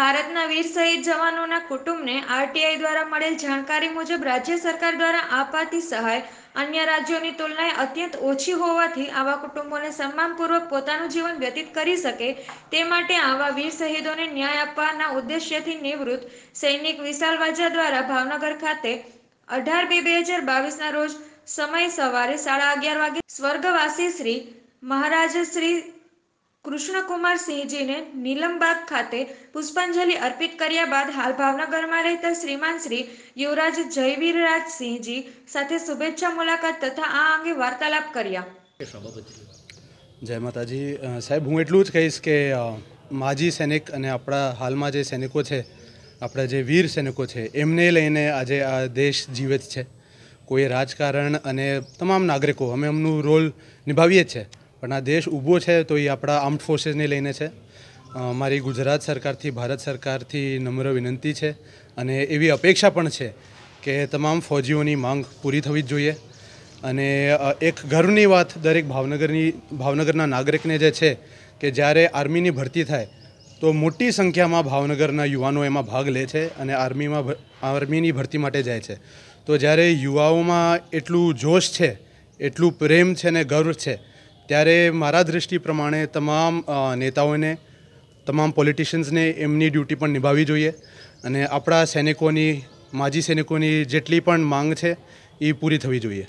ભારતના વીર શહીદ જવાનોના કુટુંબને આરટીઆઈ દ્વારા મળેલ જાણકારી મુજબ રાજ્ય સરકાર દ્વારા અપાતી સહાય અન્ય રાજ્યોની તુલનાએ અત્યંત ઓછી હોવાથી આવા કુટુંબોને સન્માનપૂર્વક પોતાનું જીવન વ્યતીત કરી શકે તે માટે આવા વીર શહીદોને ન્યાય આપવાના ઉદ્દેશ્યથી નિવૃત્ત સૈનિક વિશાલ વાજા દ્વારા ભાવનગર ખાતે અઢાર બે બે હજાર બાવીસના રોજ સમય સવારે સાડા અગિયાર વાગે સ્વર્ગવાસી શ્રી મહારાજ શ્રી કૃષ્ણકુમારસિંહજીને નીલમબાગ ખાતે પુષ્પાંજલિ અર્પિત કર્યા બાદ હાલ ભાવનગરમાં રહેતા શ્રીમાન શ્રી યુવરાજ જયવીરરાજસિંહજી સાથે શુભેચ્છા મુલાકાત તથા આ અંગે વાર્તાલાપ કર્યા જય માતાજી સાહેબ હું એટલું જ કહીશ કે માજી સૈનિક અને આપણા હાલમાં જે સૈનિકો છે આપણા જે વીર સૈનિકો છે એમને લઈને આજે આ દેશ જીવિત છે કોઈ રાજકારણ અને તમામ નાગરિકો અમે એમનું રોલ નિભાવીએ છીએ પણ આ દેશ ઊભો છે તો એ આપણા આર્મ્ડ ફોર્સીસને લઈને છે મારી ગુજરાત સરકારથી ભારત સરકારથી નમ્ર વિનંતી છે અને એવી અપેક્ષા પણ છે કે તમામ ફોજીઓની માંગ પૂરી થવી જ જોઈએ અને એક ગર્વની વાત દરેક ભાવનગરની ભાવનગરના નાગરિકને જે છે કે જ્યારે આર્મીની ભરતી થાય તો મોટી સંખ્યામાં ભાવનગરના યુવાનો એમાં ભાગ લે છે અને આર્મીમાં આર્મીની ભરતી માટે જાય છે તો જ્યારે યુવાઓમાં એટલું જોશ છે એટલું પ્રેમ છે ને ગર્વ છે ત્યારે મારા દૃષ્ટિ પ્રમાણે તમામ નેતાઓને તમામ પોલિટિશિયન્સને એમની ડ્યુટી પણ નિભાવવી જોઈએ અને આપણા સૈનિકોની માજી સૈનિકોની જેટલી પણ માંગ છે એ પૂરી થવી જોઈએ